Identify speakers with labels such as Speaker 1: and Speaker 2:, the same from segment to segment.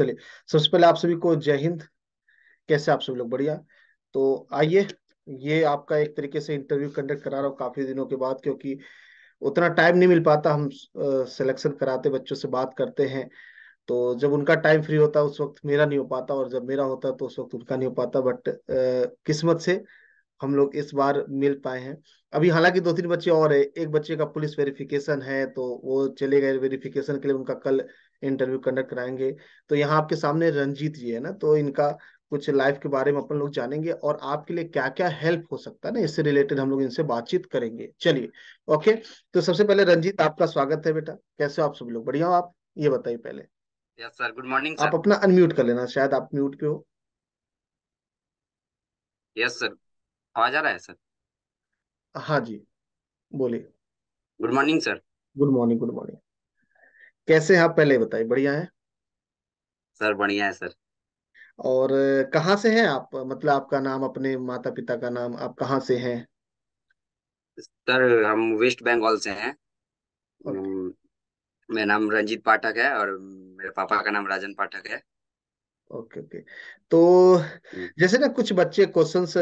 Speaker 1: चलिए सबसे पहले आप सभी को जय हिंद कैसे आप सभी लोग बढ़िया तो आइए ये आपका एक तरीके से इंटरव्यू कंडक्ट करा रहा हूँ काफी दिनों के बाद क्योंकि उतना टाइम नहीं मिल पाता हम सिलेक्शन कराते बच्चों से बात करते हैं तो जब उनका टाइम फ्री होता उस वक्त मेरा नहीं हो पाता और जब मेरा होता तो उस वक्त उनका नहीं हो पाता बट आ, किस्मत से हम लोग इस बार मिल पाए हैं अभी हालांकि दो तीन बच्चे और है एक बच्चे का पुलिस वेरिफिकेशन है तो वो चले गए वेरिफिकेशन के लिए उनका कल इंटरव्यू कंडक्ट कराएंगे तो यहाँ आपके सामने रंजीत जी है ना तो इनका कुछ लाइफ के बारे में अपन लोग जानेंगे और आपके लिए क्या क्या हेल्प हो सकता है ना इससे रिलेटेड हम लोग इनसे बातचीत करेंगे चलिए ओके तो सबसे पहले रंजीत आपका स्वागत है बेटा कैसे हो आप सभी लोग बढ़िया हो आप ये बताइए पहले
Speaker 2: यस सर गुड मॉर्निंग आप
Speaker 1: अपना अनम्यूट कर लेना शायद आप म्यूट पे हो
Speaker 2: यस सर आवाज आ रहा है सर
Speaker 1: हाँ जी बोलिए good morning sir good morning good morning कैसे हैं आप पहले बताइए बढ़िया है
Speaker 2: सर बढ़िया है सर
Speaker 1: और कहाँ से हैं आप मतलब आपका नाम अपने माता पिता का नाम आप कहाँ से हैं
Speaker 2: सर हम वेस्ट बंगाल से हैं ओके मेरा नाम रंजीत पाठक है और मेरे पापा का नाम राजन पाठक है ओके ओके
Speaker 1: तो हम्म। जैसे ना कुछ बच्चे क्वेश्चंस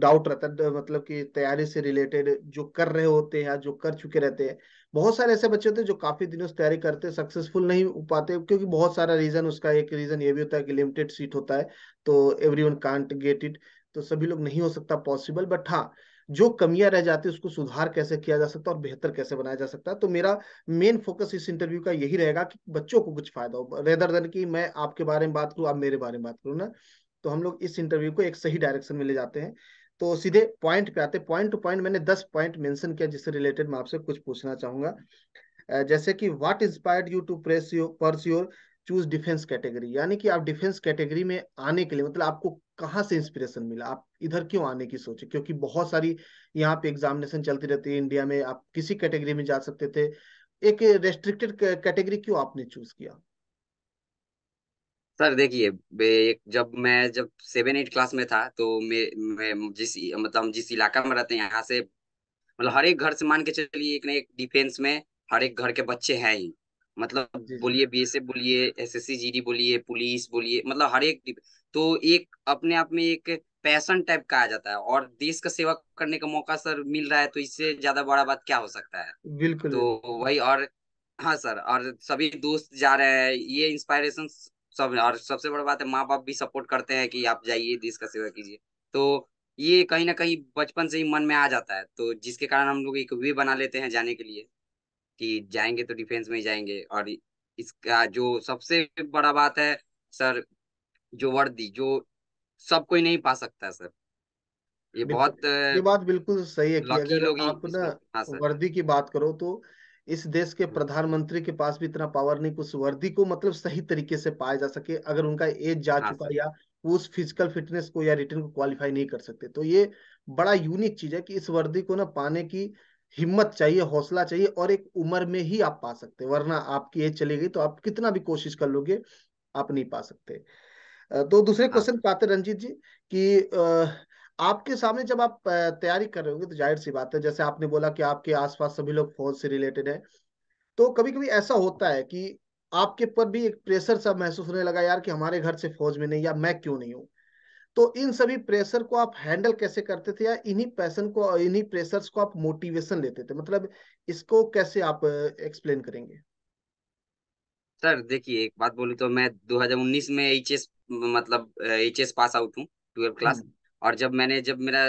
Speaker 1: डाउट रहता है मतलब कि तैयारी से रिलेटेड जो कर रहे होते हैं या जो कर चुके रहते हैं बहुत सारे ऐसे बच्चे होते हैं जो काफी दिनों से तैयारी करते हैं सक्सेसफुल नहीं हो पाते क्योंकि बहुत सारा रीजन उसका एक रीजन ये भी होता है कि लिमिटेड सीट होता है तो everyone can't get it तो सभी लोग नहीं हो सकता पॉसिबल बट हाँ जो कमियां रह जाती है उसको सुधार कैसे किया जा सकता है और बेहतर कैसे बनाया जा सकता है तो मेरा मेन फोकस इस इंटरव्यू का यही रहेगा कि बच्चों को कुछ फायदा हो रेदर देन की मैं आपके बारे में बात करूँ आप मेरे बारे में बात करूँ ना तो हम लोग इस इंटरव्यू को एक सही डायरेक्शन में ले जाते हैं तो सीधे पॉइंट पे आते पॉइंट टू पॉइंट मैंने दस पॉइंट मेंशन किया जिससे रिलेटेड मैं आपसे कुछ पूछना चाहूंगा जैसे कि what inspired you to press your purse your choose defence category यानी कि आप डिफेंस कैटेगरी में आने के लिए मतलब आपको कहाँ से इंस्पिरेशन मिला आप इधर क्यों आने की सोचे क्योंकि बहुत सारी यहाँ पे एग्जामिनेशन चलती रहती है इंडिया में आप किसी कैटेगरी में जा सकते थे एक रेस्ट्रिक्टेड कैटेगरी क्यों आपने चूज किया
Speaker 2: सर देखिए जब मैं जब सेवन एट क्लास में था तो मैं जिस मतलब हम जिस इलाका में रहते हैं यहाँ से मतलब हर एक घर से मान के चलिए एक ना एक डिफेंस में हर एक घर के बच्चे हैं ही मतलब बोलिए बी एस एफ बोलिए S S C G D बोलिए पुलिस बोलिए मतलब हर एक तो एक अपने आप में एक पैशन टाइप का आ जाता है और देश का सेवा करने का मौका सर मिल रहा है तो इससे ज्यादा बड़ा बात क्या हो सकता है
Speaker 1: बिल्कुल तो वही
Speaker 2: और हाँ सर और सभी दोस्त जा रहे हैं ये इंस्पायरेशन सब और सबसे बड़ी बात है माँ बाप भी सपोर्ट करते हैं कि आप जाइए देश का सेवा कीजिए तो ये कहीं ना कहीं बचपन से ही मन में आ जाता है तो जिसके कारण हम लोग एक वे बना लेते हैं जाने के लिए कि जाएंगे तो डिफेंस में ही जाएंगे और इसका जो सबसे बड़ा बात है सर जो वर्दी जो सब कोई नहीं पा सकता सर ये बहुत ये बात
Speaker 1: बिल्कुल सही है कि अगर आप ना हाँ, वर्दी की बात करो तो इस देश के प्रधानमंत्री के पास भी इतना पावर नहीं उस वर्दी को मतलब सही तरीके से पाया जा सके अगर उनका एज जा हाँ, चुका या उस फिजिकल फिटनेस को या रिटर्न को क्वालिफाई नहीं कर सकते तो ये बड़ा यूनिक चीज है कि इस वर्दी को ना पाने की हिम्मत चाहिए हौसला चाहिए और एक उम्र में ही आप पा सकते वरना आपकी एज चली गई तो आप कितना भी कोशिश कर लोगे आप नहीं पा सकते तो दूसरे क्वेश्चन हाँ, पाते रंजीत जी कि आपके सामने जब आप तैयारी कर रहे होंगे तो जाहिर सी बात है जैसे आपने बोला कि आपके आसपास सभी लोग फौज से रिलेटेड है तो कभी कभी ऐसा होता है कि आपके पर भी एक प्रेशर सा महसूस होने लगा यार कि हमारे घर से फौज में नहीं या मैं क्यों नहीं हूं तो इन सभी प्रेशर को आप हैंडल कैसे करते थे या इन्हीं पैसन को इन्हीं प्रेशर्स को आप मोटिवेशन लेते थे मतलब इसको कैसे आप एक्सप्लेन करेंगे
Speaker 2: सर देखिए एक बात बोलूं तो मैं 2019 में एचएस मतलब एचएस पास आउट हूँ ट्वेल्थ क्लास हम्म। और जब मैंने जब मेरा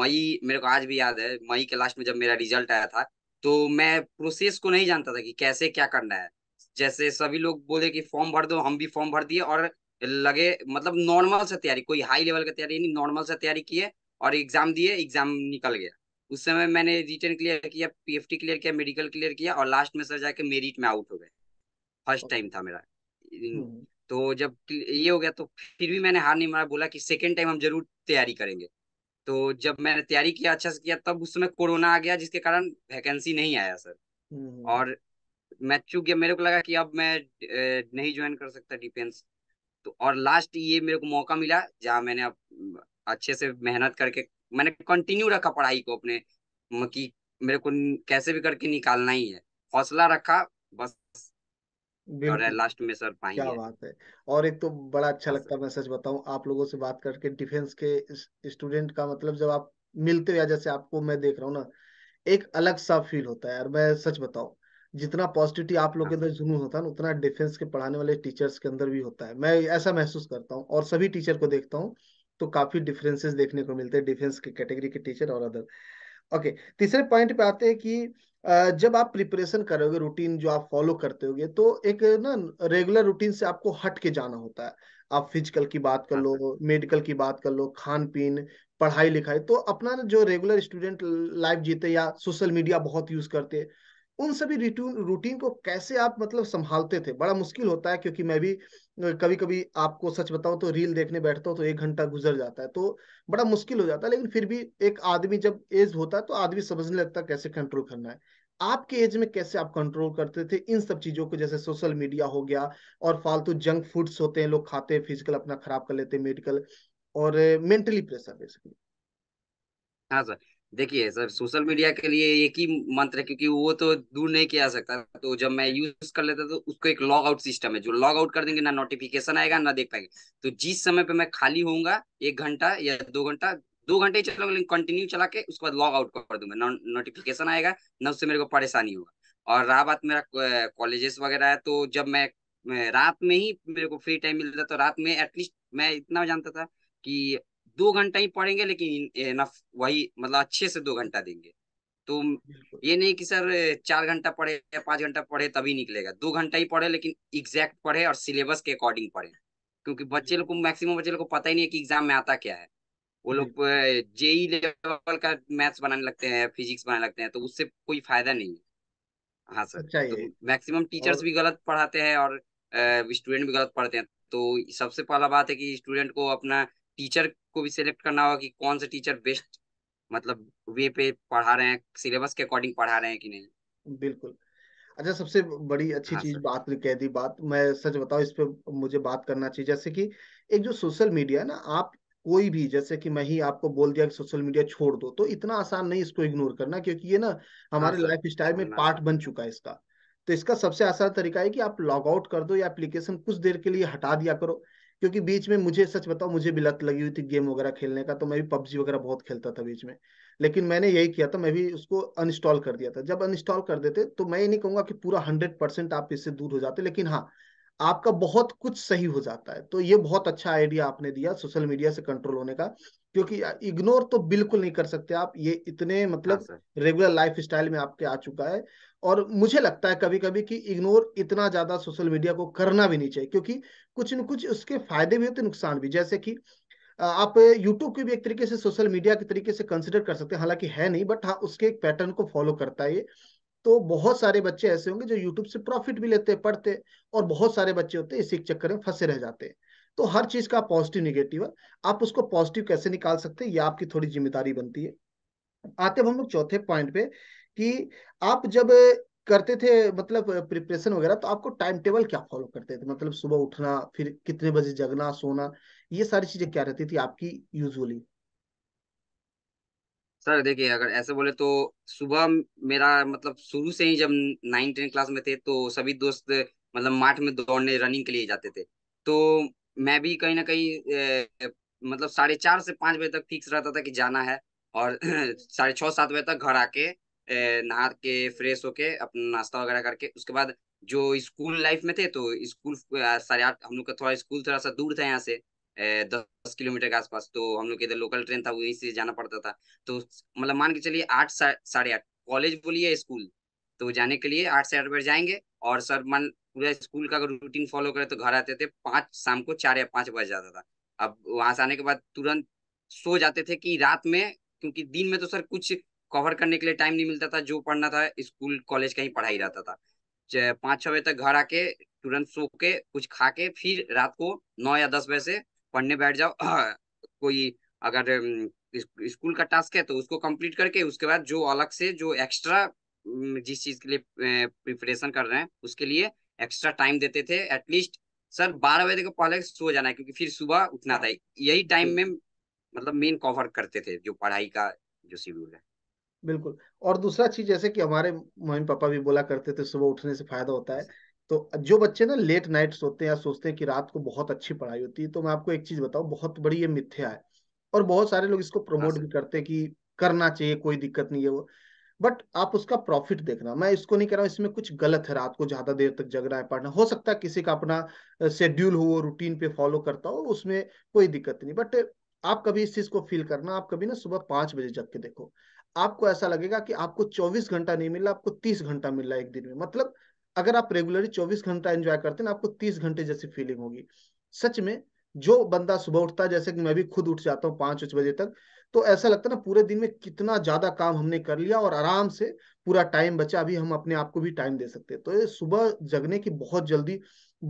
Speaker 2: मई मेरे को आज भी याद है मई के लास्ट में जब मेरा रिजल्ट आया था तो मैं प्रोसेस को नहीं जानता था कि कैसे क्या करना है जैसे सभी लोग बोले कि फॉर्म भर दो हम भी फॉर्म भर दिए और लगे मतलब नॉर्मल से तैयारी कोई हाई लेवल का तैयारी नहीं नॉर्मल से तैयारी किए और एग्जाम दिए एग्जाम निकल गया उस समय मैंने रिटर्न क्लियर किया पी क्लियर किया मेडिकल क्लियर किया और लास्ट में सर जाके मेरिट में आउट हो गए फर्स्ट टाइम था मेरा हम्म। तो जब ये हो गया तो फिर भी मैंने हार नहीं मारा बोला कि सेकेंड टाइम हम जरूर तैयारी करेंगे तो जब मैंने तैयारी किया अच्छा से किया तब उस समय कोरोना आ गया जिसके कारण वैकेंसी नहीं आया सर हम्म, हम्म। और मैं चूक गया मेरे को लगा कि अब मैं नहीं ज्वाइन कर सकता डिफेंस तो और लास्ट ये मेरे को मौका मिला जहाँ मैंने अब अच्छे से मेहनत करके मैंने कंटिन्यू रखा पढ़ाई को अपने कि मेरे को कैसे भी करके निकालना ही है हौसला रखा बस और लास्ट में सर पाएंगे क्या बात है
Speaker 1: और एक तो बड़ा अच्छा हाँ, लगता है मैं सच बताऊं आप लोगों से बात करके डिफेंस के स्टूडेंट का मतलब जब आप मिलते हो या जैसे आपको मैं देख रहा हूँ ना एक अलग सा फील होता है यार मैं सच बताऊं जितना पॉजिटिविटी आप लोग हाँ, के अंदर जुनून होता है ना उतना डिफेंस के पढ़ाने वाले टीचर्स के अंदर भी होता है मैं ऐसा महसूस करता हूँ और सभी टीचर को देखता हूँ तो काफी डिफरेंसेस देखने को मिलते हैं डिफेंस के कैटेगरी के टीचर और अदर ओके तीसरे पॉइंट पे आते हैं कि जब आप प्रिपरेशन करोगे रूटीन जो आप फॉलो करते होगे तो एक ना रेगुलर रूटीन से आपको हट के जाना होता है आप फिजिकल की बात कर लो अच्छा। मेडिकल की बात कर लो खान पीन पढ़ाई लिखाई तो अपना जो रेगुलर स्टूडेंट लाइफ जीते या सोशल मीडिया बहुत यूज करते हैं उन सभी रूटीन रूटीन को कैसे आप मतलब संभालते थे बड़ा मुश्किल होता है क्योंकि मैं भी कभी कभी आपको सच बताऊं तो रील देखने बैठता हूं तो एक घंटा गुजर जाता है तो बड़ा मुश्किल हो जाता है लेकिन फिर भी एक आदमी जब एज होता है तो आदमी समझने लगता है कैसे कंट्रोल करना है आपके एज में कैसे आप कंट्रोल करते थे इन सब चीजों को जैसे सोशल मीडिया हो गया और फालतू जंक फूड्स होते हैं लोग खाते हैं फिजिकल अपना खराब कर लेते हैं मेडिकल और मेंटली प्रेशर बेसिकली
Speaker 2: हाँ सर देखिए सर सोशल मीडिया के लिए एक ही मंत्र है क्योंकि वो तो दूर नहीं किया जा सकता तो जब मैं यूज कर लेता तो उसको एक लॉग आउट सिस्टम है जो लॉग आउट कर देंगे ना नोटिफिकेशन आएगा ना देख पाएंगे तो जिस समय पे मैं खाली होऊंगा एक घंटा या दो घंटा दो घंटे ही चलाऊंगा लेकिन कंटिन्यू चला के उसके बाद लॉग आउट कर दूंगा नोटिफिकेशन आएगा ना उससे मेरे को परेशानी होगा और रहा बात मेरा कॉलेजेस वगैरह है तो जब मैं रात में ही मेरे को फ्री टाइम मिलता तो रात में एटलीस्ट मैं इतना जानता था कि दो घंटा ही पढ़ेंगे लेकिन इनफ वही मतलब अच्छे से दो घंटा देंगे तो ये नहीं कि सर चार घंटा पढ़े या पाँच घंटा पढ़े तभी निकलेगा दो घंटा ही पढ़े लेकिन एग्जैक्ट पढ़े और सिलेबस के अकॉर्डिंग पढ़े क्योंकि बच्चे लोग को मैक्सिमम बच्चे लोग को पता ही नहीं है कि एग्जाम में आता क्या है वो लोग जेई लेवल का मैथ्स बनाने लगते हैं फिजिक्स बनाने लगते हैं तो उससे कोई फायदा नहीं है हाँ सर अच्छा तो मैक्सिमम टीचर्स और... भी गलत पढ़ाते हैं और स्टूडेंट भी गलत पढ़ते हैं तो सबसे पहला बात है कि स्टूडेंट को अपना टीचर को भी सिलेक्ट करना होगा कि कौन सा टीचर बेस्ट मतलब वे पे पढ़ा रहे हैं सिलेबस के अकॉर्डिंग पढ़ा रहे हैं कि नहीं
Speaker 1: बिल्कुल अच्छा सबसे बड़ी अच्छी हाँ चीज बात कह दी बात मैं सच बताऊ इस पे मुझे बात करना चाहिए जैसे कि एक जो सोशल मीडिया है ना आप कोई भी जैसे कि मैं ही आपको बोल दिया कि सोशल मीडिया छोड़ दो तो इतना आसान नहीं इसको इग्नोर करना क्योंकि ये ना हाँ, हमारे हाँ लाइफ स्टाइल में पार्ट बन चुका है इसका तो इसका सबसे आसान तरीका है कि आप लॉग आउट कर दो या एप्लीकेशन कुछ देर के लिए हटा दिया करो क्योंकि बीच में मुझे सच बताओ मुझे भी लत लगी हुई थी गेम वगैरह खेलने का तो मैं भी पबजी वगैरह बहुत खेलता था बीच में लेकिन मैंने यही किया था मैं भी उसको अनइंस्टॉल कर दिया था जब अनइंस्टॉल कर देते तो मैं ये नहीं कहूंगा कि पूरा हंड्रेड परसेंट आप इससे दूर हो जाते लेकिन हाँ आपका बहुत कुछ सही हो जाता है तो ये बहुत अच्छा आइडिया आपने दिया सोशल मीडिया से कंट्रोल होने का क्योंकि इग्नोर तो बिल्कुल नहीं कर सकते आप ये इतने हाँ मतलब रेगुलर लाइफ स्टाइल में आपके आ चुका है और मुझे लगता है कभी कभी कि इग्नोर इतना ज्यादा सोशल मीडिया को करना भी नहीं चाहिए क्योंकि कुछ न कुछ उसके फायदे भी होते नुकसान भी जैसे कि आप यूट्यूब की भी एक तरीके से सोशल मीडिया के तरीके से कंसिडर कर सकते हैं हालांकि है नहीं बट हाँ उसके एक पैटर्न को फॉलो करता है ये तो बहुत सारे बच्चे ऐसे होंगे जो यूट्यूब से प्रॉफिट भी लेते हैं पढ़ते और बहुत सारे बच्चे होते हैं इसी चक्कर में फंसे रह जाते हैं तो हर चीज का पॉजिटिव निगेटिव है आप उसको पॉजिटिव कैसे निकाल सकते हैं ये आपकी थोड़ी जिम्मेदारी बनती है आते हम लोग चौथे पॉइंट पे कि आप जब करते थे मतलब प्रिपरेशन वगैरह तो आपको टाइम टेबल क्या फॉलो करते थे मतलब सुबह उठना फिर कितने बजे जगना सोना ये सारी चीजें क्या रहती थी आपकी यूजुअली
Speaker 2: सर देखिए अगर ऐसे बोले तो सुबह मेरा मतलब शुरू से ही जब नाइन टेन क्लास में थे तो सभी दोस्त मतलब मार्ट में दौड़ने रनिंग के लिए जाते थे तो मैं भी कहीं ना कहीं मतलब साढ़े चार से पाँच बजे तक फिक्स रहता था कि जाना है और साढ़े छः सात बजे तक घर आके नहा के फ्रेश होके अपना नाश्ता वगैरह करके उसके बाद जो स्कूल लाइफ में थे तो स्कूल साढ़े आठ हम लोग का थोड़ा स्कूल थोड़ा सा दूर था यहाँ से दस किलोमीटर के आसपास तो हम लोग इधर लोकल ट्रेन था वहीं से जाना पड़ता था तो मतलब मान के चलिए आठ साढ़े आठ कॉलेज बोलिए स्कूल तो जाने के लिए आठ से आठ बजे जाएंगे और सर मन पूरा स्कूल का अगर रूटीन फॉलो करे तो घर आते थे पाँच शाम को चार या पाँच बज जाता था अब वहां से आने के बाद तुरंत सो जाते थे कि रात में क्योंकि दिन में तो सर कुछ कवर करने के लिए टाइम नहीं मिलता था जो पढ़ना था स्कूल कॉलेज का ही पढ़ाई रहता था पाँच छः बजे तक घर आके तुरंत सो के कुछ खा के फिर रात को नौ या दस बजे से पढ़ने बैठ जाओ कोई अगर स्कूल का टास्क है तो उसको कंप्लीट करके उसके बाद जो अलग से जो एक्स्ट्रा जिस चीज के लिए प्रिपरेशन कर रहे हैं उसके लिए एक्स्ट्रा टाइम देते थे एटलीस्ट सर बारह बजे के पहले सो जाना है क्योंकि फिर सुबह उठना था हाँ। यही टाइम में मतलब मेन कवर करते थे जो पढ़ाई का जो शेड्यूल है
Speaker 1: बिल्कुल और दूसरा चीज जैसे कि हमारे मम्मी पापा भी बोला करते थे सुबह उठने से फायदा होता है तो जो बच्चे ना लेट नाइट सोते हैं या सोचते हैं कि रात को बहुत अच्छी पढ़ाई होती है तो मैं आपको एक चीज बताऊं बहुत बड़ी ये मिथ्या है और बहुत सारे लोग इसको प्रमोट हाँ भी करते हैं कि करना चाहिए कोई दिक्कत नहीं है वो बट आप उसका प्रॉफिट देखना मैं इसको नहीं कह रहा हूँ इसमें कुछ गलत है रात को ज्यादा देर तक जगना है पढ़ना हो सकता है किसी का अपना शेड्यूल हो रूटीन पे फॉलो करता हो उसमें कोई दिक्कत नहीं बट आप कभी इस चीज को फील करना आप कभी ना सुबह पांच बजे जग के देखो आपको ऐसा लगेगा कि आपको 24 घंटा नहीं मिला आपको 30 घंटा मिला एक दिन में मतलब अगर आप रेगुलरली 24 घंटा एंजॉय करते हैं आपको 30 घंटे जैसी फीलिंग होगी सच में जो बंदा सुबह उठता है जैसे कि मैं भी खुद उठ जाता हूँ पांच उच बजे तक तो ऐसा लगता है ना पूरे दिन में कितना ज्यादा काम हमने कर लिया और आराम से पूरा टाइम बचा अभी हम अपने आप को भी टाइम दे सकते हैं तो ये सुबह जगने की बहुत जल्दी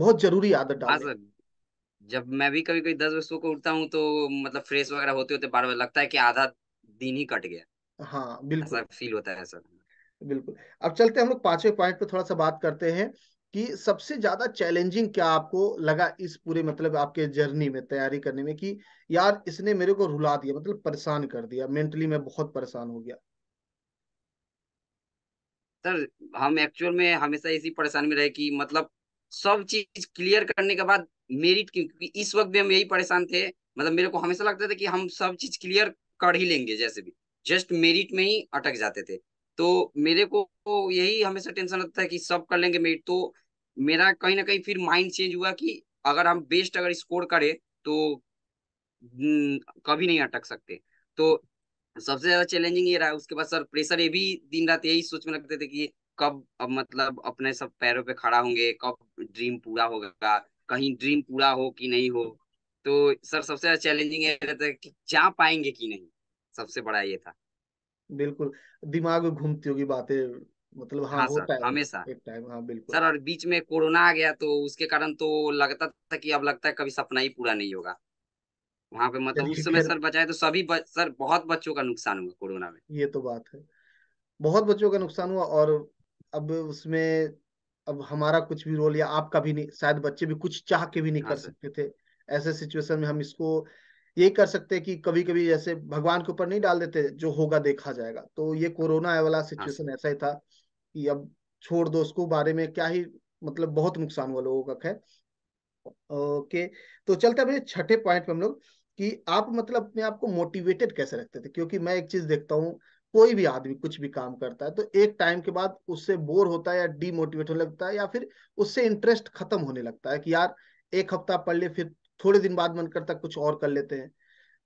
Speaker 1: बहुत जरूरी आदत डाल
Speaker 2: जब मैं भी कभी कभी दस बजे को उठता हूँ तो मतलब फ्रेश वगैरह होते होते बारह बजे लगता है कि आधा दिन ही कट गया हाँ बिल्कुल ऐसा फील होता है सर
Speaker 1: बिल्कुल अब चलते हैं हम लोग पांचवे पॉइंट पे थोड़ा सा बात करते हैं कि सबसे ज्यादा चैलेंजिंग क्या आपको लगा इस पूरे मतलब आपके जर्नी में तैयारी करने में कि यार इसने मेरे को रुला दिया मतलब परेशान कर दिया मेंटली मैं बहुत परेशान हो गया
Speaker 2: सर हम एक्चुअल में हमेशा इसी परेशानी में रहे कि मतलब सब चीज क्लियर करने के बाद मेरिट क्योंकि इस वक्त भी हम यही परेशान थे मतलब मेरे को हमेशा लगता था कि हम सब चीज क्लियर कर ही लेंगे जैसे भी जस्ट मेरिट में ही अटक जाते थे तो मेरे को तो यही हमेशा टेंशन रहता था कि सब कर लेंगे मेरिट तो मेरा कहीं ना कहीं फिर माइंड चेंज हुआ कि अगर हम बेस्ट अगर स्कोर करें तो हम्म, कभी नहीं अटक सकते तो सबसे ज्यादा चैलेंजिंग ये रहा उसके बाद सर प्रेशर ये भी दिन रात यही सोच में लगते थे कि कब अब मतलब अपने सब पैरों पे खड़ा होंगे कब ड्रीम पूरा होगा कहीं ड्रीम पूरा हो कि नहीं हो तो सर सबसे ज्यादा चैलेंजिंग ये रहता है कि जा पाएंगे कि नहीं सबसे बड़ा ये था
Speaker 1: बिल्कुल दिमाग घूमती होगी बातें मतलब हाँ, हाँ होता सर हमेशा
Speaker 2: एक टाइम हाँ बिल्कुल सर और बीच में कोरोना आ गया तो उसके कारण तो लगता था कि अब लगता है कभी सपना ही पूरा नहीं होगा वहां पे मतलब उस समय सर बचाए तो सभी सर बहुत बच्चों का नुकसान हुआ कोरोना में
Speaker 1: ये तो बात है बहुत बच्चों का नुकसान हुआ और अब उसमें अब हमारा कुछ भी रोल या आपका भी नहीं शायद बच्चे भी कुछ चाह के भी नहीं हाँ कर सकते थे ऐसे सिचुएशन में हम इसको ये कर सकते हैं कि कभी कभी जैसे भगवान के ऊपर नहीं डाल देते जो होगा देखा जाएगा तो ये कोरोना वाला सिचुएशन हाँ। ऐसा ही था कि अब छोड़ दो उसको बारे में क्या ही मतलब बहुत नुकसान हुआ लोगों का खैर ओके तो चलते अपने छठे पॉइंट पे हम लोग कि आप मतलब अपने आप को मोटिवेटेड कैसे रखते थे क्योंकि मैं एक चीज देखता हूँ कोई भी आदमी कुछ भी काम करता है तो एक टाइम के बाद उससे बोर होता है या डीमोटिवेट होने लगता है या फिर उससे इंटरेस्ट खत्म होने लगता है कि यार एक हफ्ता पढ़ ले फिर थोड़े दिन बाद मन करता कुछ और कर लेते हैं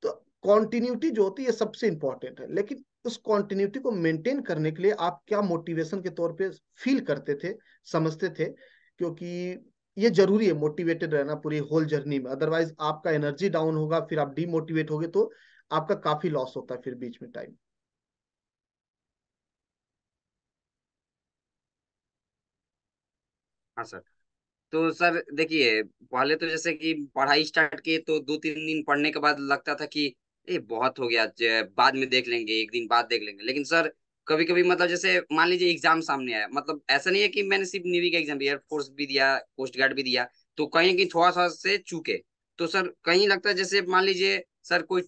Speaker 1: तो कॉन्टिन्यूटी जो होती है सबसे इंपॉर्टेंट है लेकिन उस कॉन्टिन्यूटी को मेंटेन करने के लिए आप क्या मोटिवेशन के तौर पे फील करते थे समझते थे क्योंकि ये जरूरी है मोटिवेटेड रहना पूरी होल जर्नी में अदरवाइज आपका एनर्जी डाउन होगा फिर आप डीमोटिवेट हो तो आपका काफी लॉस होता है फिर
Speaker 2: बीच में टाइम हाँ सर तो सर देखिए पहले तो जैसे कि पढ़ाई स्टार्ट की तो दो तीन दिन पढ़ने के बाद लगता था कि ये बहुत हो गया बाद में देख लेंगे एक दिन बाद देख लेंगे लेकिन सर कभी कभी मतलब जैसे मान लीजिए एग्जाम सामने आया मतलब ऐसा नहीं है कि मैंने सिर्फ नेवी का एग्जाम एयरफोर्स भी दिया कोस्ट गार्ड भी दिया तो कहीं कहीं थोड़ा सा से चूके तो सर कहीं लगता है जैसे मान लीजिए सर कोई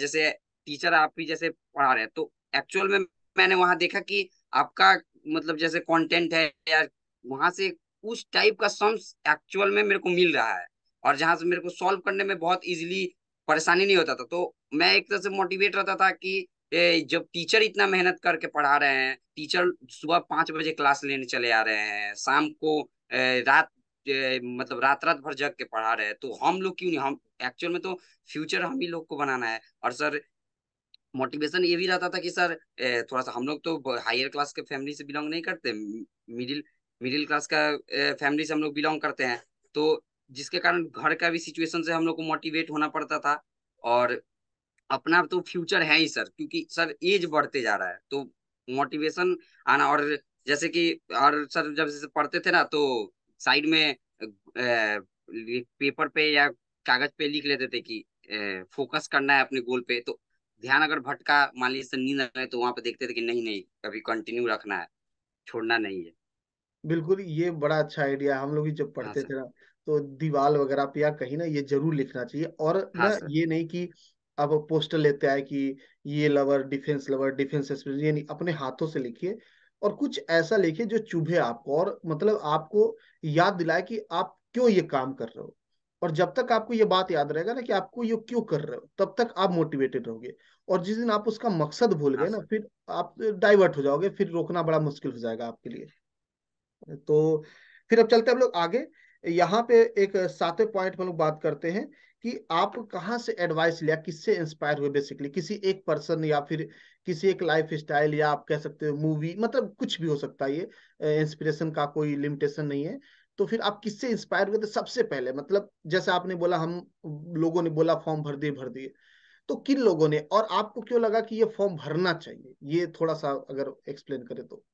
Speaker 2: जैसे टीचर आप भी जैसे पढ़ा रहे हैं तो एक्चुअल में मैंने वहां देखा कि आपका मतलब जैसे कंटेंट है यार वहां से उस टाइप का सम्स एक्चुअल में मेरे को मिल रहा है और जहाँ से मेरे को सॉल्व करने में बहुत इजीली परेशानी नहीं होता था तो मैं एक तरह से मोटिवेट रहता था कि जब टीचर इतना मेहनत करके पढ़ा रहे हैं टीचर सुबह पाँच बजे क्लास लेने चले आ रहे हैं शाम को रात मतलब रात रात भर जग के पढ़ा रहे हैं तो हम लोग क्यों नहीं हम एक्चुअल में तो फ्यूचर हम ही लोग को बनाना है और सर मोटिवेशन ये भी रहता था कि सर थोड़ा सा हम लोग तो हायर क्लास के फैमिली से बिलोंग नहीं करते मिडिल मिडिल क्लास का फैमिली से हम लोग बिलोंग करते हैं तो जिसके कारण घर का भी सिचुएशन से हम लोग को मोटिवेट होना पड़ता था और अपना तो फ्यूचर है ही सर क्योंकि सर एज बढ़ते जा रहा है तो मोटिवेशन आना और जैसे कि और सर जब जैसे पढ़ते थे ना तो साइड में ए, पेपर पे या कागज पे लिख लेते थे कि ए, फोकस करना है अपने गोल पे तो ध्यान अगर भटका मान लीजिए नींद आ रहा है तो वहां पे देखते थे कि नहीं नहीं कभी कंटिन्यू रखना है छोड़ना नहीं है
Speaker 1: बिल्कुल ये बड़ा अच्छा आइडिया हम लोग भी जब हाँ पढ़ते थे ना तो दीवार वगैरह पे या कहीं ना ये जरूर लिखना चाहिए और हाँ ना सर ये नहीं कि अब पोस्टर लेते आए कि ये लवर डिफेंस लवर डिफेंस ये नहीं अपने हाथों से लिखिए और कुछ ऐसा लिखिए जो चुभे आपको और मतलब आपको याद दिलाए कि आप क्यों ये काम कर रहे हो और जब तक आपको ये बात याद रहेगा ना कि आपको ये क्यों कर रहे हो तब तक आप मोटिवेटेड रहोगे और जिस दिन आप उसका मकसद भूल हाँ गए ना फिर आप डाइवर्ट हो जाओगे फिर रोकना बड़ा मुश्किल हो जाएगा आपके लिए तो फिर अब चलते हम लोग आगे यहाँ पे एक सातवें पॉइंट में लोग बात करते हैं कि आप कहाँ से एडवाइस लिया किससे इंस्पायर हुए बेसिकली किसी एक पर्सन या फिर किसी एक लाइफ स्टाइल या आप कह सकते हो मूवी मतलब कुछ भी हो सकता है ये इंस्पिरेशन का कोई लिमिटेशन नहीं है तो फिर आप किससे इंस्पायर हुए थे सबसे पहले मतलब जैसे आपने बोला हम लोगों ने बोला फॉर्म भर दिए भर दिए तो किन लोगों ने और आपको क्यों लगा कि ये फॉर्म भरना चाहिए ये थोड़ा सा अगर एक्सप्लेन करें तो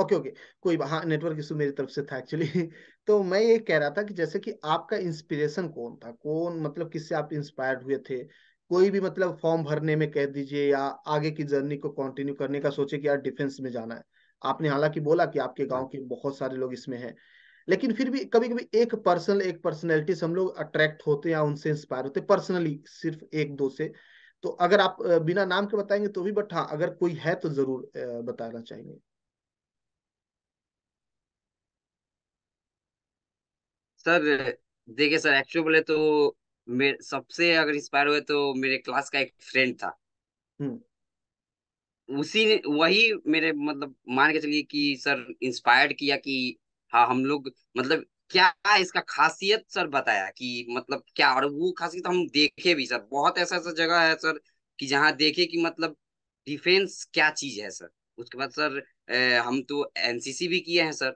Speaker 1: ओके ओके कोई हाँ नेटवर्क इशू मेरी तरफ से था एक्चुअली तो मैं ये कह रहा था कि जैसे कि आपका इंस्पिरेशन कौन था कौन मतलब किससे आप इंस्पायर्ड हुए थे कोई भी मतलब फॉर्म भरने में कह दीजिए या आगे की जर्नी को कंटिन्यू करने का सोचे कि यार डिफेंस में जाना है आपने हालांकि बोला कि आपके हाँ। गांव के बहुत सारे लोग इसमें हैं लेकिन फिर भी कभी कभी एक पर्सनल एक पर्सनैलिटी से हम लोग अट्रैक्ट होते हैं या उनसे इंस्पायर होते पर्सनली सिर्फ एक दो से तो अगर आप बिना नाम के बताएंगे तो भी बट हाँ अगर कोई है तो जरूर बताना चाहेंगे
Speaker 2: सर देखिए सर एक्चुअली बोले तो मेरे सबसे अगर इंस्पायर हुए तो मेरे क्लास का एक फ्रेंड था हुँ. हम्म। उसी ने वही मेरे मतलब मान के चलिए कि सर इंस्पायर्ड किया कि हाँ हम लोग मतलब क्या इसका खासियत सर बताया कि मतलब क्या और वो खासियत हम देखे भी सर बहुत ऐसा ऐसा जगह है सर कि जहाँ देखे कि मतलब डिफेंस क्या चीज है सर उसके बाद सर ए, हम तो एनसीसी भी किए हैं सर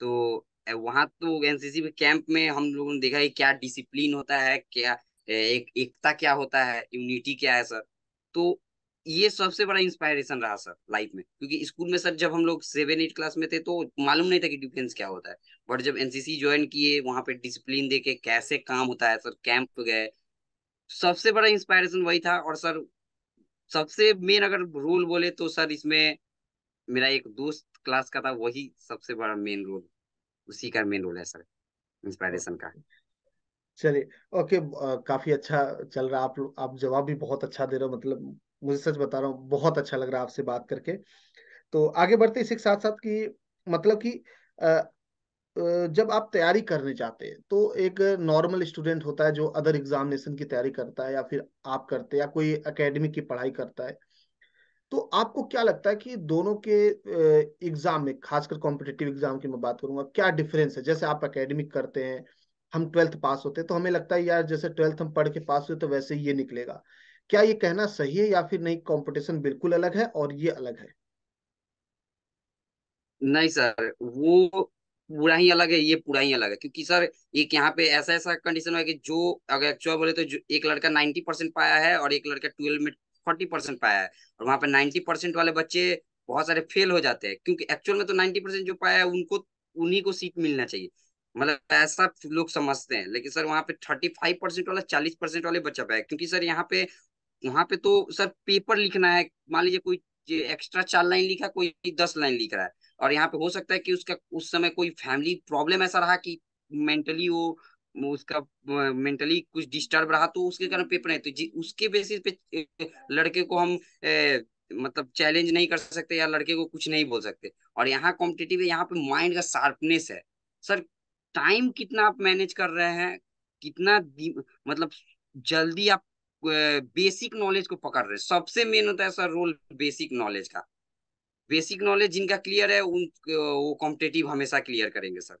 Speaker 2: तो वहाँ तो एनसीसी के कैंप में हम लोगों ने देखा है क्या डिसिप्लिन होता है क्या एक एकता क्या होता है यूनिटी क्या है सर तो ये सबसे बड़ा इंस्पायरेशन रहा सर लाइफ में क्योंकि स्कूल में सर जब हम लोग सेवन एट क्लास में थे तो मालूम नहीं था कि डिफेंस क्या होता है बट जब एनसीसी ज्वाइन किए वहां पे डिसिप्लिन देके कैसे काम होता है सर कैंप गए सबसे बड़ा इंस्पायरेशन वही था और सर सबसे मेन अगर रोल बोले तो सर इसमें मेरा एक दोस्त क्लास का था वही सबसे बड़ा मेन रोल उसी का मेन रोल है सर इंस्पायरेशन का
Speaker 1: चलिए ओके काफी अच्छा चल रहा आप आप जवाब भी बहुत अच्छा दे रहे हो मतलब मुझे सच बता रहा हूँ बहुत अच्छा लग रहा है आपसे बात करके तो आगे बढ़ते इसी के साथ साथ कि मतलब कि जब आप तैयारी करने जाते हैं तो एक नॉर्मल स्टूडेंट होता है जो अदर एग्जामिनेशन की तैयारी करता है या फिर आप करते हैं या कोई एकेडमी की पढ़ाई करता है तो आपको क्या लगता है कि दोनों के एग्जाम में खासकर कॉम्पिटेटिव एग्जाम की मैं बात करूंगा क्या डिफरेंस है जैसे आप अकेडमिक करते हैं हम ट्वेल्थ पास होते हैं तो हमें लगता है यार जैसे ट्वेल्थ हम पढ़ के पास हुए तो वैसे ही ये निकलेगा क्या ये कहना सही है या फिर नहीं कॉम्पिटिशन बिल्कुल अलग है और ये अलग
Speaker 2: है नहीं सर वो पूरा ही अलग है ये पूरा ही अलग है क्योंकि सर एक यहाँ पे ऐसा ऐसा कंडीशन है कि जो अगर एक्चुअल बोले तो एक लड़का नाइन्टी परसेंट पाया है और एक लड़का ट्वेल्व में फोर्टी परसेंट पाया है और वहाँ पे नाइन्टी परसेंट वाले बच्चे बहुत सारे फेल हो जाते हैं क्योंकि एक्चुअल में तो नाइन्टी परसेंट जो पाया है उनको उन्हीं को सीट मिलना चाहिए मतलब ऐसा लोग समझते हैं लेकिन सर वहाँ पे थर्टी फाइव परसेंट वाला चालीस परसेंट वाले बच्चा पाया क्योंकि सर यहाँ पे वहाँ पे तो सर पेपर लिखना है मान लीजिए कोई एक्स्ट्रा चार लाइन लिखा कोई दस लाइन लिख रहा है और यहाँ पे हो सकता है कि उसका उस समय कोई फैमिली प्रॉब्लम ऐसा रहा कि मेंटली वो उसका मेंटली कुछ डिस्टर्ब रहा तो उसके कारण पेपर नहीं तो जी उसके बेसिस पे लड़के को हम ए, मतलब चैलेंज नहीं कर सकते या लड़के को कुछ नहीं बोल सकते और यहाँ कॉम्पिटेटिव है यहाँ पे माइंड का शार्पनेस है सर टाइम कितना आप मैनेज कर रहे हैं कितना मतलब जल्दी आप बेसिक नॉलेज को पकड़ रहे हैं सबसे मेन होता है सर रोल बेसिक नॉलेज का बेसिक नॉलेज जिनका क्लियर है उन वो कॉम्पिटेटिव हमेशा क्लियर करेंगे सर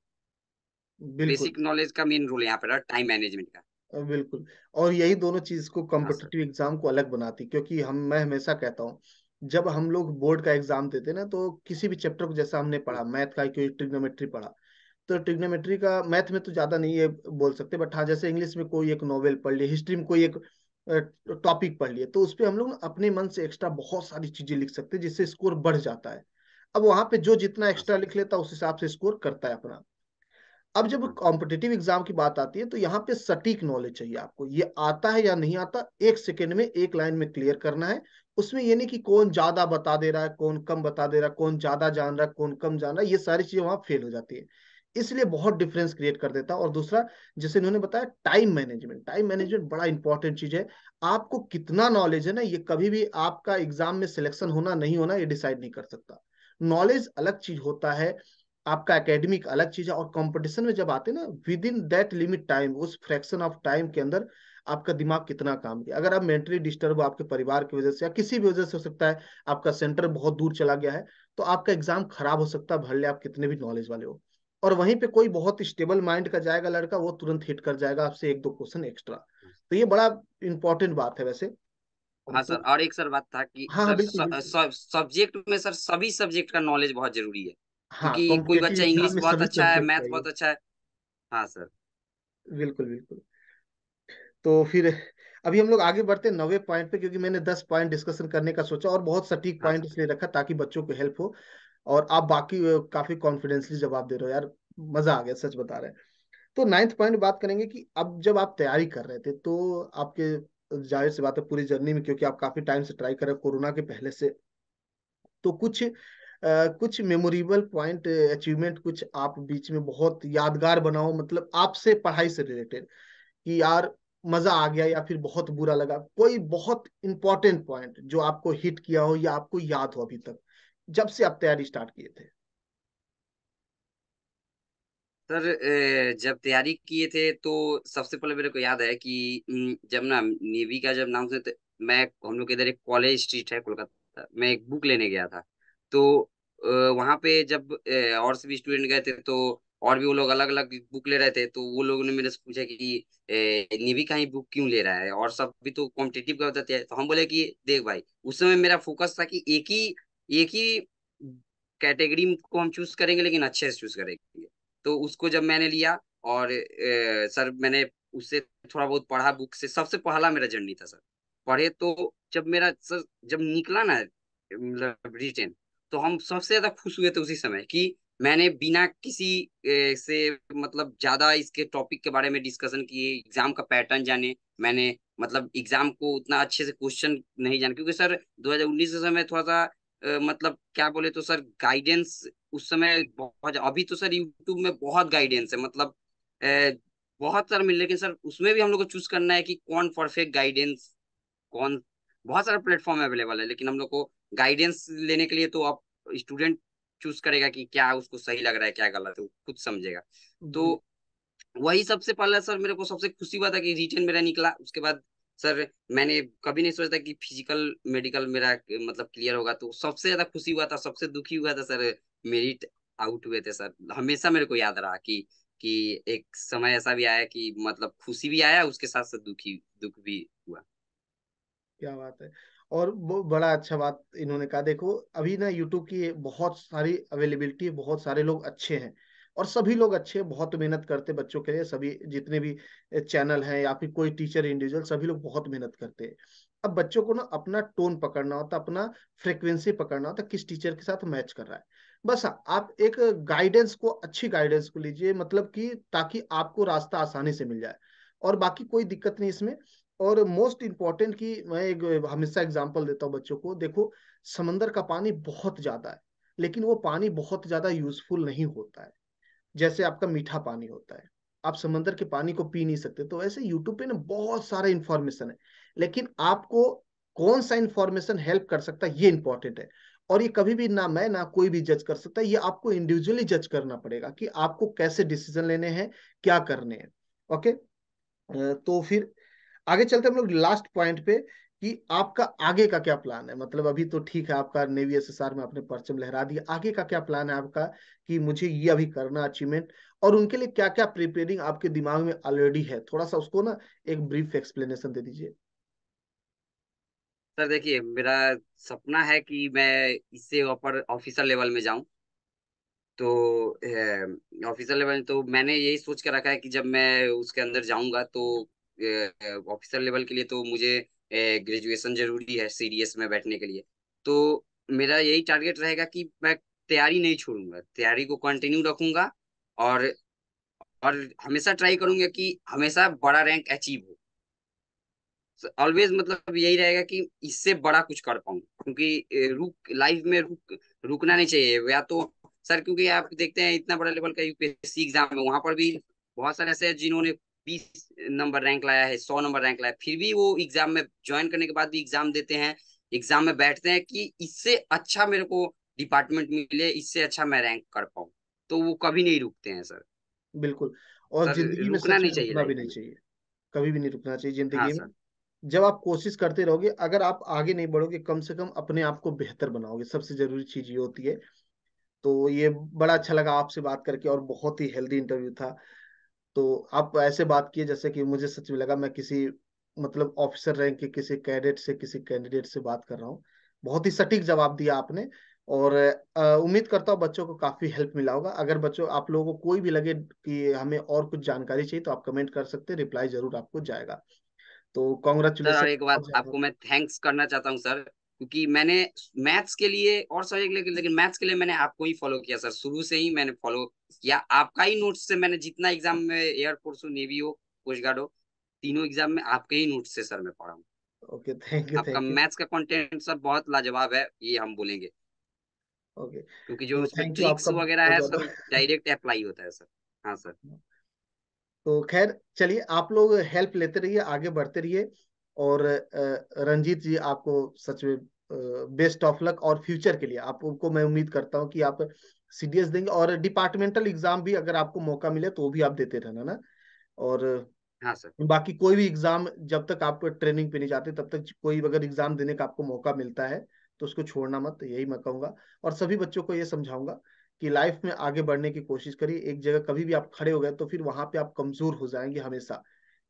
Speaker 2: बेसिक नॉलेज का मेन रोल यहाँ पर टाइम मैनेजमेंट
Speaker 1: का बिल्कुल और यही दोनों चीज को कॉम्पिटेटिव हाँ, एग्जाम को अलग बनाती क्योंकि हम मैं हमेशा कहता हूँ जब हम लोग बोर्ड का एग्जाम देते ना तो किसी भी चैप्टर को जैसा हमने पढ़ा मैथ का क्योंकि ट्रिग्नोमेट्री पढ़ा तो ट्रिग्नोमेट्री का मैथ में तो ज्यादा नहीं है बोल सकते बट हाँ जैसे इंग्लिश में कोई एक नॉवेल पढ़ लिया हिस्ट्री में कोई एक टॉपिक पढ़ लिए तो उस पर हम लोग अपने मन से एक्स्ट्रा बहुत सारी चीजें लिख सकते हैं जिससे स्कोर बढ़ जाता है अब वहां पे जो जितना एक्स्ट्रा हाँ लिख लेता है उस हिसाब से स्कोर करता है अपना अब जब कॉम्पिटेटिव हाँ। एग्जाम की बात आती है तो यहाँ पे सटीक नॉलेज चाहिए आपको ये आता है या नहीं आता एक सेकेंड में एक लाइन में क्लियर करना है उसमें ये नहीं कि कौन ज्यादा बता दे रहा है कौन कम बता दे रहा है कौन ज्यादा जान रहा है कौन कम जान रहा है ये सारी चीजें वहां फेल हो जाती है इसलिए बहुत डिफरेंस क्रिएट कर देता है और दूसरा जैसे इन्होंने बताया टाइम मैनेजमेंट टाइम मैनेजमेंट बड़ा इंपॉर्टेंट चीज है आपको कितना नॉलेज है ना ये कभी भी आपका एग्जाम में सिलेक्शन होना नहीं होना ये डिसाइड नहीं कर सकता नॉलेज अलग चीज होता है आपका एकेडमिक अलग चीज है और कंपटीशन में जब आते ना within that limit time उस फ्रैक्शन ऑफ टाइम के अंदर आपका दिमाग कितना काम किया अगर आप मेंटली डिस्टर्ब आपके परिवार की वजह से या किसी भी वजह से हो सकता है आपका सेंटर बहुत दूर चला गया है तो आपका एग्जाम खराब हो सकता है भले आप कितने भी नॉलेज वाले हो और वहीं पे कोई बहुत स्टेबल माइंड का जाएगा लड़का वो तुरंत हिट कर जाएगा आपसे एक दो क्वेश्चन एक्स्ट्रा तो ये बड़ा इंपॉर्टेंट बात है वैसे
Speaker 2: हाँ सर और एक सर बात था कि हाँ, हाँ सर, सब्जेक्ट में सर सभी सब्जेक्ट का नॉलेज बहुत जरूरी है हाँ, क्योंकि कोई बच्चा इंग्लिश बहुत अच्छा है मैथ बहुत अच्छा है हाँ सर
Speaker 1: बिल्कुल बिल्कुल तो फिर अभी हम लोग आगे बढ़ते हैं नवे पॉइंट पे क्योंकि मैंने दस पॉइंट डिस्कशन करने का सोचा और बहुत सटीक हाँ पॉइंट इसलिए रखा ताकि बच्चों को हेल्प हो और आप बाकी काफी कॉन्फिडेंसली जवाब दे रहे हो यार मजा आ गया सच बता रहे हैं तो नाइन्थ पॉइंट बात करेंगे कि अब जब आप तैयारी कर रहे थे तो आपके जाहिर सी बात है पूरी जर्नी में क्योंकि आप काफी टाइम से ट्राई कर रहे हो कोरोना के पहले से तो कुछ Uh, कुछ मेमोरेबल पॉइंट अचीवमेंट कुछ आप बीच में बहुत यादगार बनाओ मतलब आपसे पढ़ाई से रिलेटेड कि यार मजा आ गया या फिर बहुत बुरा लगा कोई बहुत इंपॉर्टेंट पॉइंट जो आपको हिट किया हो या आपको याद हो अभी तक जब से आप तैयारी स्टार्ट किए थे
Speaker 2: सर जब तैयारी किए थे तो सबसे पहले मेरे को याद है कि जब ना नेवी का जब नाम से तो मैं हम लोग इधर एक कॉलेज स्ट्रीट है कोलकाता मैं एक बुक लेने गया था तो वहाँ पे जब और से भी स्टूडेंट गए थे तो और भी वो लोग अलग अलग बुक ले रहे थे तो वो लोगों ने मेरे से पूछा कि नेवी का ही बुक क्यों ले रहा है और सब भी तो कॉम्पिटेटिव का होता है तो हम बोले कि देख भाई उस समय मेरा फोकस था कि एक ही एक ही कैटेगरी को हम चूज करेंगे लेकिन अच्छे से चूज करेंगे तो उसको जब मैंने लिया और ए, सर मैंने उससे थोड़ा बहुत पढ़ा बुक से सबसे पहला मेरा जर्नी था सर पढ़े तो जब मेरा सर जब निकला ना मतलब रिटेन तो हम सबसे ज्यादा खुश हुए थे उसी समय कि मैंने बिना किसी से मतलब ज्यादा इसके टॉपिक के बारे में डिस्कशन किए एग्जाम का पैटर्न जाने मैंने मतलब एग्जाम को उतना अच्छे से क्वेश्चन नहीं जाने क्योंकि सर 2019 के समय थोड़ा सा मतलब क्या बोले तो सर गाइडेंस उस समय बहुत अभी तो सर यूट्यूब में बहुत गाइडेंस है मतलब ए, बहुत सारा मिल लेकिन सर उसमें भी हम लोग को चूज करना है कि कौन परफेक्ट गाइडेंस कौन बहुत सारा प्लेटफॉर्म अवेलेबल है लेकिन हम लोग को गाइडेंस लेने के लिए तो आप स्टूडेंट चूज करेगा कि क्या उसको सही लग रहा है क्या गलत है खुद समझेगा हम्म। तो वही सबसे पहला सर मेरे को सबसे खुशी बात है कि रिटर्न मेरा निकला उसके बाद सर मैंने कभी नहीं सोचा कि फिजिकल मेडिकल मेरा मतलब क्लियर होगा तो सबसे ज्यादा खुशी हुआ था सबसे दुखी हुआ था सर मेरिट आउट हुए थे सर हमेशा मेरे को याद रहा कि कि एक समय ऐसा भी आया कि मतलब खुशी भी आया उसके साथ साथ दुखी दुख भी हुआ
Speaker 1: क्या बात है और बड़ा अच्छा बात इन्होंने कहा देखो अभी ना यूट्यूब की बहुत सारी अवेलेबिलिटी बहुत सारे लोग अच्छे हैं और सभी लोग अच्छे बहुत मेहनत करते बच्चों के लिए सभी जितने भी चैनल हैं या फिर कोई टीचर इंडिविजुअल सभी लोग बहुत मेहनत करते हैं अब बच्चों को ना अपना टोन पकड़ना होता अपना फ्रिक्वेंसी पकड़ना होता किस टीचर के साथ मैच कर रहा है बस आप एक गाइडेंस को अच्छी गाइडेंस को लीजिए मतलब कि ताकि आपको रास्ता आसानी से मिल जाए और बाकी कोई दिक्कत नहीं इसमें और मोस्ट इम्पॉर्टेंट की मैं एक हमेशा एग्जाम्पल देता हूँ बच्चों को देखो समंदर का पानी बहुत ज्यादा है लेकिन वो पानी बहुत ज्यादा यूजफुल नहीं होता है जैसे आपका मीठा पानी होता है आप समंदर के पानी को पी नहीं सकते तो वैसे यूट्यूब पे ना बहुत सारा इन्फॉर्मेशन है लेकिन आपको कौन सा इन्फॉर्मेशन हेल्प कर सकता है ये इंपॉर्टेंट है और ये कभी भी ना मैं ना कोई भी जज कर सकता है ये आपको इंडिविजुअली जज करना पड़ेगा कि आपको कैसे डिसीजन लेने हैं क्या करने हैं ओके तो फिर आगे चलते हम लोग लास्ट पॉइंट पे कि आपका आगे का क्या प्लान है मतलब अभी तो ठीक है आपका नेवी एस में आपने परचम लहरा दिया आगे का क्या प्लान है आपका कि मुझे ये अभी करना अचीवमेंट और उनके लिए क्या क्या प्रिपेयरिंग आपके दिमाग में ऑलरेडी है थोड़ा सा उसको ना एक ब्रीफ एक्सप्लेनेशन दे दीजिए
Speaker 2: सर देखिए मेरा सपना है कि मैं इससे ऊपर ऑफिसर लेवल में जाऊं तो ऑफिसर लेवल तो मैंने यही सोच कर रखा है कि जब मैं उसके अंदर जाऊंगा तो ऑफिसर लेवल के लिए तो मुझे ग्रेजुएशन जरूरी है सीरियस में बैठने के लिए तो मेरा यही टारगेट रहेगा कि मैं तैयारी नहीं छोड़ूंगा तैयारी को कंटिन्यू रखूंगा और और हमेशा ट्राई करूंगा कि हमेशा बड़ा रैंक अचीव हो ऑलवेज so, मतलब यही रहेगा कि इससे बड़ा कुछ कर पाऊँ क्योंकि रुक लाइफ में रुक रुकना नहीं चाहिए या तो सर क्योंकि आप देखते हैं इतना बड़ा लेवल का यूपीएससी एग्जाम है वहां पर भी बहुत सारे ऐसे जिन्होंने बीस नंबर रैंक लाया है सौ नंबर रैंक लाया फिर भी वो एग्जाम में ज्वाइन करने के बाद भी एग्जाम देते हैं एग्जाम में बैठते हैं कि इससे अच्छा मेरे को डिपार्टमेंट मिले इससे अच्छा मैं रैंक कर पाऊँ तो वो कभी नहीं रुकते हैं सर
Speaker 1: बिल्कुल और जिंदगी में रुकना नहीं चाहिए रुकना भी नहीं चाहिए कभी भी नहीं रुकना चाहिए जिंदगी हाँ, में जब आप कोशिश करते रहोगे अगर आप आगे नहीं बढ़ोगे कम से कम अपने आप को बेहतर बनाओगे सबसे जरूरी चीज ये होती है तो ये बड़ा अच्छा लगा आपसे बात करके और बहुत ही हेल्दी इंटरव्यू था तो आप ऐसे बात किए जैसे कि मुझे सच में लगा मैं किसी मतलब ऑफिसर रैंक के किसी कैडेट से किसी कैंडिडेट से बात कर रहा हूँ बहुत ही सटीक जवाब दिया आपने और उम्मीद करता हूँ बच्चों को काफी हेल्प मिला होगा अगर बच्चों आप लोगों को कोई भी लगे कि हमें और कुछ जानकारी चाहिए तो आप कमेंट कर सकते हैं रिप्लाई जरूर आपको जाएगा तो कॉन्ग्रेचुलेन एक बात आपको
Speaker 2: मैं थैंक्स करना चाहता हूँ सर क्योंकि मैंने मैथ्स के लिए और सब्जेक्ट लेकिन मैथ्स के लिए मैंने आपको ही फॉलो किया सर शुरू से ही मैंने फॉलो किया आपका ही नोट्स से मैंने जितना एग्जाम में एयरफोर्स हो नेवी हो कोस्ट गार्ड हो तीनों एग्जाम में आपके ही नोट्स से सर मैं पढ़ा हूँ ओके थैंक यू आपका मैथ्स का कंटेंट सर बहुत लाजवाब है ये हम बोलेंगे ओके क्योंकि जो ट्रिक्स वगैरह है सब डायरेक्ट अप्लाई होता है सर हाँ सर
Speaker 1: तो खैर चलिए आप लोग हेल्प लेते रहिए आगे बढ़ते रहिए और रंजीत जी आपको सच में बेस्ट ऑफ लक और फ्यूचर के लिए आपको मैं उम्मीद करता हूँ कि आप सीडीएस देंगे और डिपार्टमेंटल एग्जाम भी अगर आपको मौका मिले तो भी आप देते रहना ना और हाँ सर बाकी कोई भी एग्जाम जब तक आप ट्रेनिंग पे नहीं जाते तब तक कोई अगर एग्जाम देने का आपको मौका मिलता है तो उसको छोड़ना मत यही मैं कहूंगा और सभी बच्चों को ये समझाऊंगा कि लाइफ में आगे बढ़ने की कोशिश करिए एक जगह कभी भी आप खड़े हो गए तो फिर वहां पे आप कमजोर हो जाएंगे हमेशा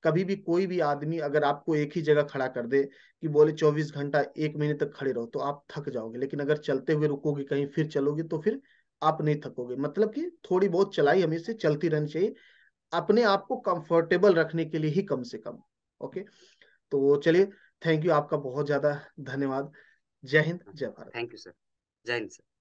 Speaker 1: कभी भी कोई भी आदमी अगर आपको एक ही जगह खड़ा कर दे कि बोले चौबीस घंटा एक महीने तक खड़े रहो तो आप थक जाओगे लेकिन अगर चलते हुए रुकोगे कहीं फिर चलोगे तो फिर आप नहीं थकोगे मतलब कि थोड़ी बहुत चलाई हमेशा चलती रहनी चाहिए अपने आप को कंफर्टेबल रखने के लिए ही कम से कम ओके तो चलिए थैंक यू आपका बहुत ज्यादा धन्यवाद जय हिंद जय भारत थैंक यू सर
Speaker 2: जय हिंद सर